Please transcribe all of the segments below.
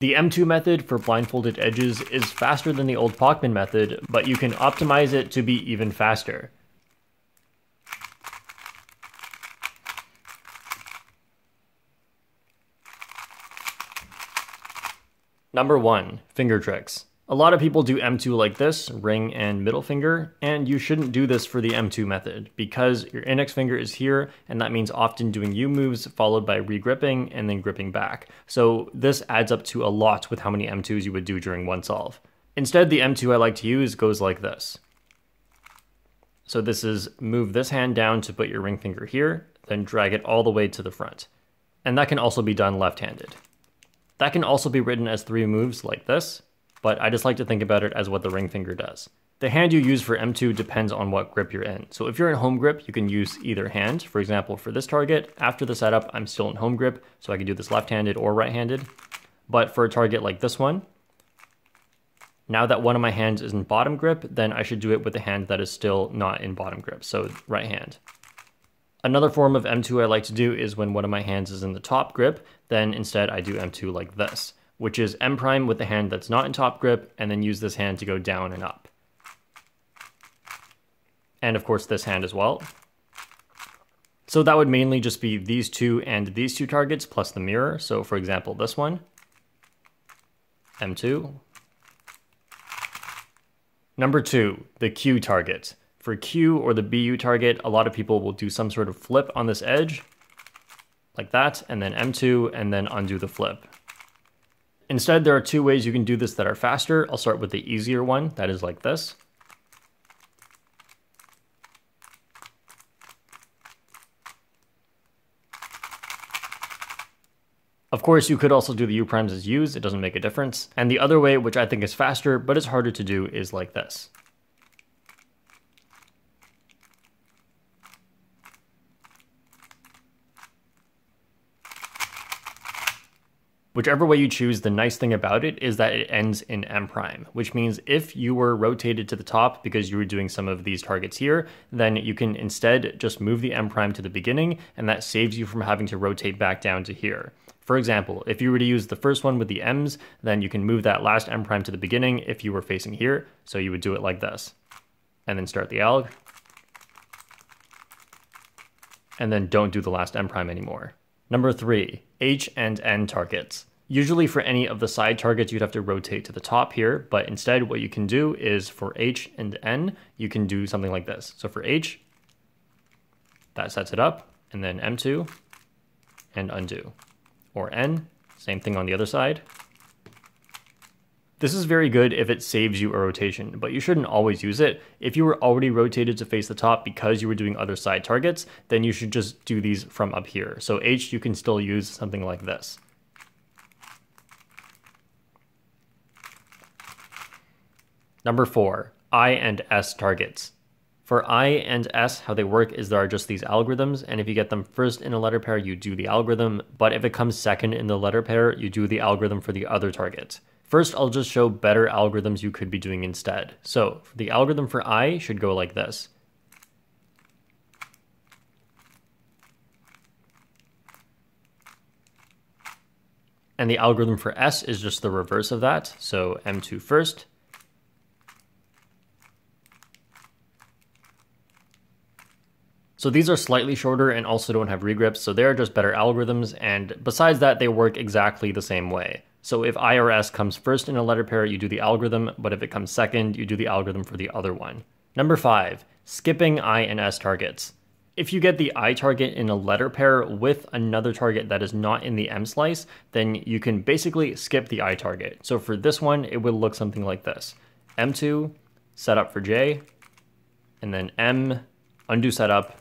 The M2 method for blindfolded edges is faster than the old Pockman method, but you can optimize it to be even faster. Number 1. Finger Tricks a lot of people do M2 like this, ring and middle finger, and you shouldn't do this for the M2 method because your index finger is here and that means often doing U moves followed by regripping and then gripping back. So this adds up to a lot with how many M2s you would do during one solve. Instead, the M2 I like to use goes like this. So this is move this hand down to put your ring finger here, then drag it all the way to the front. And that can also be done left-handed. That can also be written as three moves like this, but I just like to think about it as what the ring finger does. The hand you use for M2 depends on what grip you're in. So if you're in home grip, you can use either hand. For example, for this target, after the setup, I'm still in home grip, so I can do this left-handed or right-handed. But for a target like this one, now that one of my hands is in bottom grip, then I should do it with the hand that is still not in bottom grip, so right hand. Another form of M2 I like to do is when one of my hands is in the top grip, then instead I do M2 like this which is M prime with the hand that's not in top grip, and then use this hand to go down and up. And of course this hand as well. So that would mainly just be these two and these two targets plus the mirror. So for example, this one, M2. Number two, the Q target. For Q or the BU target, a lot of people will do some sort of flip on this edge, like that, and then M2, and then undo the flip. Instead, there are two ways you can do this that are faster. I'll start with the easier one, that is like this. Of course, you could also do the U primes as U's, it doesn't make a difference. And the other way, which I think is faster, but it's harder to do, is like this. Whichever way you choose, the nice thing about it is that it ends in M prime, which means if you were rotated to the top because you were doing some of these targets here, then you can instead just move the M prime to the beginning, and that saves you from having to rotate back down to here. For example, if you were to use the first one with the M's, then you can move that last M prime to the beginning if you were facing here, so you would do it like this. And then start the alg. And then don't do the last M prime anymore. Number three, H and N targets. Usually for any of the side targets, you'd have to rotate to the top here, but instead what you can do is for H and N, you can do something like this. So for H, that sets it up, and then M2, and undo. Or N, same thing on the other side, this is very good if it saves you a rotation, but you shouldn't always use it. If you were already rotated to face the top because you were doing other side targets, then you should just do these from up here. So H, you can still use something like this. Number four, I and S targets. For I and S, how they work is there are just these algorithms, and if you get them first in a letter pair, you do the algorithm, but if it comes second in the letter pair, you do the algorithm for the other target. First, I'll just show better algorithms you could be doing instead. So the algorithm for I should go like this. And the algorithm for S is just the reverse of that. So M2 first. So these are slightly shorter and also don't have regrips, so they are just better algorithms, and besides that, they work exactly the same way. So if IRS comes first in a letter pair, you do the algorithm, but if it comes second, you do the algorithm for the other one. Number five, skipping I and S targets. If you get the I target in a letter pair with another target that is not in the M slice, then you can basically skip the I target. So for this one, it would look something like this. M2, set up for J, and then M, undo setup,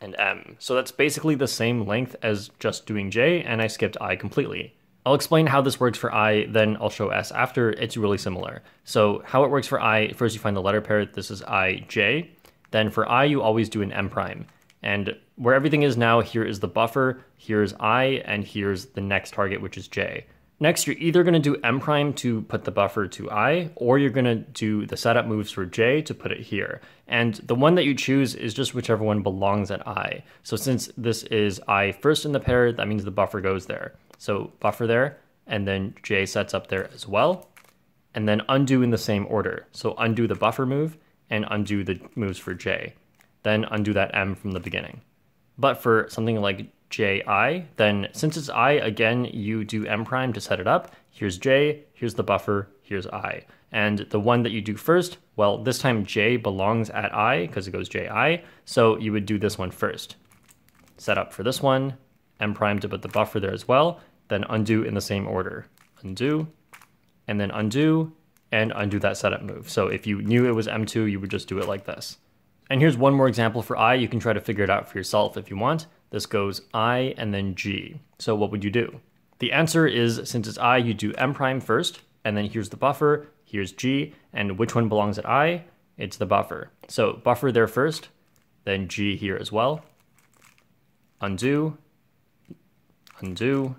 and M. So that's basically the same length as just doing J, and I skipped I completely. I'll explain how this works for i, then I'll show s after. It's really similar. So how it works for i, first you find the letter pair. This is i, j. Then for i, you always do an m prime. And where everything is now, here is the buffer, here's i, and here's the next target, which is j. Next, you're either going to do M prime to put the buffer to I, or you're going to do the setup moves for J to put it here. And the one that you choose is just whichever one belongs at I. So since this is I first in the pair, that means the buffer goes there. So buffer there, and then J sets up there as well. And then undo in the same order. So undo the buffer move and undo the moves for J. Then undo that M from the beginning. But for something like ji, then since it's i, again, you do m prime to set it up. Here's j, here's the buffer, here's i. And the one that you do first, well, this time j belongs at i because it goes ji, so you would do this one first. Set up for this one, m prime to put the buffer there as well, then undo in the same order. Undo, and then undo, and undo that setup move. So if you knew it was m2, you would just do it like this. And here's one more example for i. You can try to figure it out for yourself if you want. This goes I and then G. So what would you do? The answer is since it's I, you do M prime first, and then here's the buffer, here's G, and which one belongs at I? It's the buffer. So buffer there first, then G here as well. Undo, undo,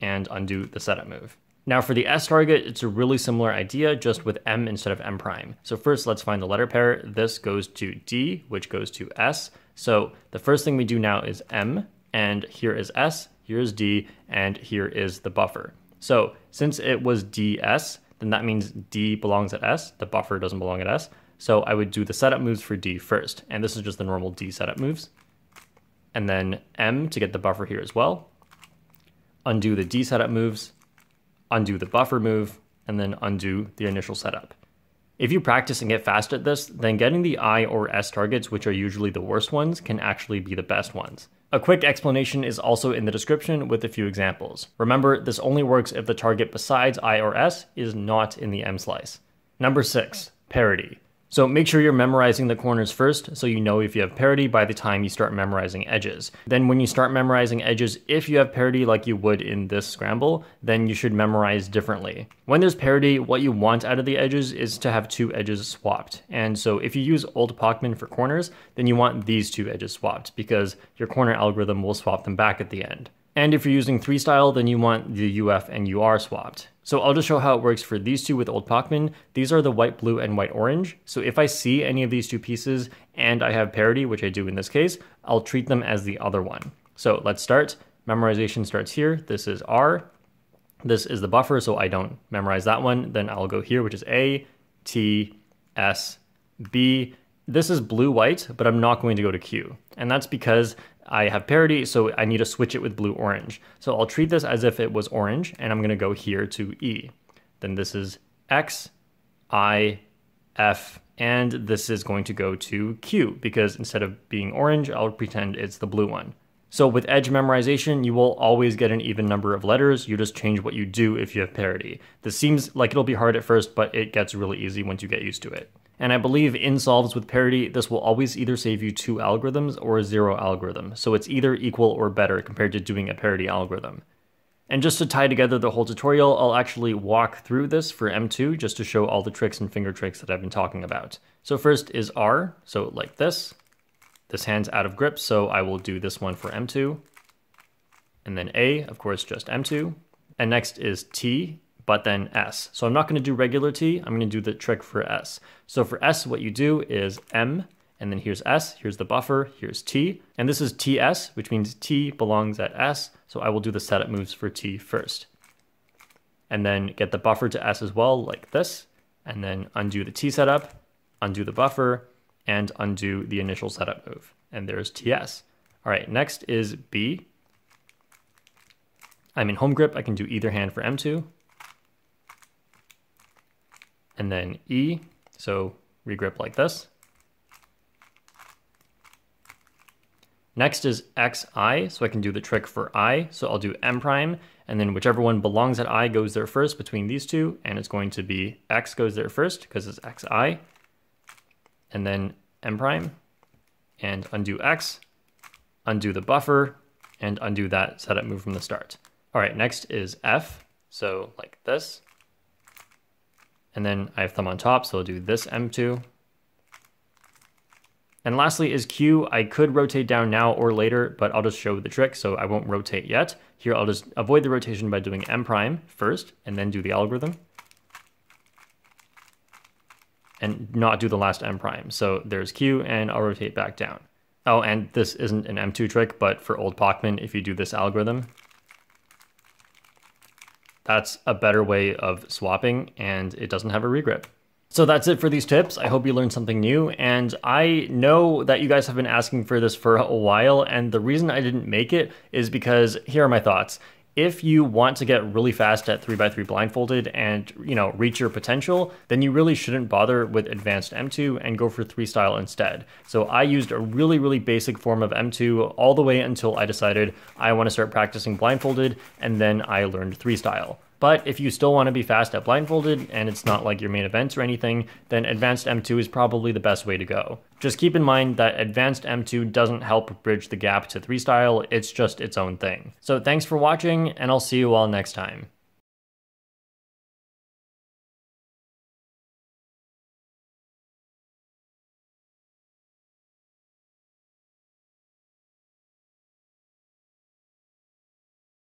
and undo the setup move. Now for the S target, it's a really similar idea, just with M instead of M prime. So first let's find the letter pair. This goes to D, which goes to S, so the first thing we do now is M, and here is S, here is D, and here is the buffer. So since it was DS, then that means D belongs at S, the buffer doesn't belong at S. So I would do the setup moves for D first, and this is just the normal D setup moves. And then M to get the buffer here as well. Undo the D setup moves, undo the buffer move, and then undo the initial setup. If you practice and get fast at this, then getting the I or S targets, which are usually the worst ones, can actually be the best ones. A quick explanation is also in the description with a few examples. Remember, this only works if the target besides I or S is not in the M-slice. Number 6. Parity. So make sure you're memorizing the corners first so you know if you have parity by the time you start memorizing edges. Then when you start memorizing edges, if you have parity like you would in this scramble, then you should memorize differently. When there's parity, what you want out of the edges is to have two edges swapped. And so if you use old Pachman for corners, then you want these two edges swapped because your corner algorithm will swap them back at the end. And if you're using 3-style, then you want the UF and UR swapped. So I'll just show how it works for these two with Old Pacman. These are the white, blue, and white, orange. So if I see any of these two pieces and I have parity, which I do in this case, I'll treat them as the other one. So let's start. Memorization starts here. This is R. This is the buffer, so I don't memorize that one. Then I'll go here, which is A, T, S, B. This is blue-white, but I'm not going to go to Q. And that's because I have parity, so I need to switch it with blue-orange. So I'll treat this as if it was orange, and I'm gonna go here to E. Then this is X, I, F, and this is going to go to Q, because instead of being orange, I'll pretend it's the blue one. So with edge memorization, you will always get an even number of letters. You just change what you do if you have parity. This seems like it'll be hard at first, but it gets really easy once you get used to it. And I believe in solves with parity, this will always either save you two algorithms or a zero algorithm. So it's either equal or better compared to doing a parity algorithm. And just to tie together the whole tutorial, I'll actually walk through this for M2 just to show all the tricks and finger tricks that I've been talking about. So first is R, so like this. This hand's out of grip, so I will do this one for M2. And then A, of course, just M2. And next is T, but then S. So I'm not gonna do regular T, I'm gonna do the trick for S. So for S, what you do is M, and then here's S, here's the buffer, here's T, and this is TS, which means T belongs at S, so I will do the setup moves for T first. And then get the buffer to S as well, like this, and then undo the T setup, undo the buffer, and undo the initial setup move. And there's TS. All right, next is B. I'm in home grip, I can do either hand for M2, and then E, so regrip like this. Next is xi, so I can do the trick for i, so I'll do m prime, and then whichever one belongs at i goes there first between these two, and it's going to be x goes there first because it's xi, and then m prime, and undo x, undo the buffer, and undo that setup move from the start. All right, next is f, so like this. And then I have thumb on top, so I'll do this M2. And lastly is Q. I could rotate down now or later, but I'll just show the trick, so I won't rotate yet. Here, I'll just avoid the rotation by doing M prime first, and then do the algorithm. And not do the last M prime. So there's Q, and I'll rotate back down. Oh, and this isn't an M2 trick, but for old Pacman, if you do this algorithm, that's a better way of swapping and it doesn't have a regrip. So that's it for these tips. I hope you learned something new. And I know that you guys have been asking for this for a while. And the reason I didn't make it is because here are my thoughts if you want to get really fast at 3x3 blindfolded and you know reach your potential then you really shouldn't bother with advanced m2 and go for 3 style instead so i used a really really basic form of m2 all the way until i decided i want to start practicing blindfolded and then i learned 3 style but if you still want to be fast at blindfolded and it's not like your main events or anything, then advanced M2 is probably the best way to go. Just keep in mind that advanced M2 doesn't help bridge the gap to 3 style, it's just its own thing. So thanks for watching and I'll see you all next time.